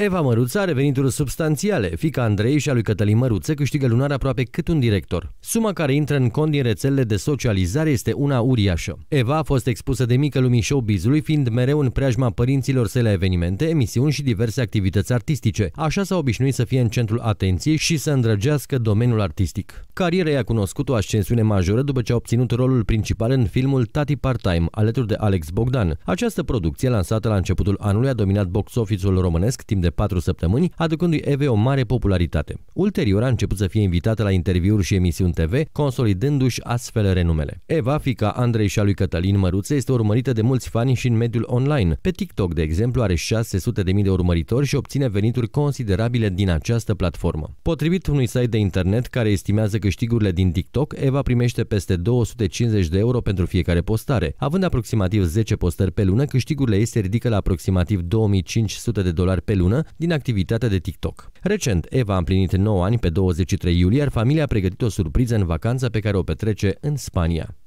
Eva Măruță are venituri substanțiale. Fica Andrei și a lui Cătălin Măruță câștigă lunar aproape cât un director. Suma care intră în cont din rețelele de socializare este una uriașă. Eva a fost expusă de mică lumii showbizului, fiind mereu în preajma părinților săi la evenimente, emisiuni și diverse activități artistice. Așa s-a obișnuit să fie în centrul atenției și să îndrăgească domeniul artistic. Cariera i-a cunoscut o ascensiune majoră după ce a obținut rolul principal în filmul Tati Part-Time, alături de Alex Bogdan. Această producție, lansată la începutul anului, a dominat box office-ul românesc timp de 4 săptămâni, aducându-i Eve o mare popularitate. Ulterior a început să fie invitată la interviuri și emisiuni TV, consolidându-și astfel renumele. Eva, fica Andrei și a lui Cătălin Măruță, este urmărită de mulți fani și în mediul online. Pe TikTok, de exemplu, are 600.000 de urmăritori și obține venituri considerabile din această platformă. Potrivit unui site de internet care estimează că câștigurile din TikTok, Eva primește peste 250 de euro pentru fiecare postare. Având aproximativ 10 postări pe lună, câștigurile ei se ridică la aproximativ 2500 de dolari pe lună din activitatea de TikTok. Recent, Eva a împlinit 9 ani pe 23 iulie, iar familia a pregătit o surpriză în vacanța pe care o petrece în Spania.